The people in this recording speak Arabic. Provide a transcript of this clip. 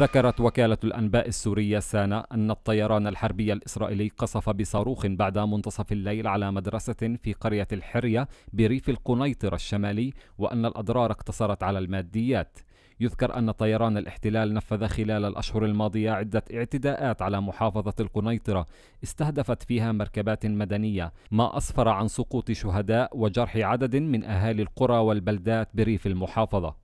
ذكرت وكالة الأنباء السورية سانا أن الطيران الحربي الإسرائيلي قصف بصاروخ بعد منتصف الليل على مدرسة في قرية الحرية بريف القنيطرة الشمالي وأن الأضرار اقتصرت على الماديات يذكر أن طيران الاحتلال نفذ خلال الأشهر الماضية عدة اعتداءات على محافظة القنيطرة استهدفت فيها مركبات مدنية ما أسفر عن سقوط شهداء وجرح عدد من أهالي القرى والبلدات بريف المحافظة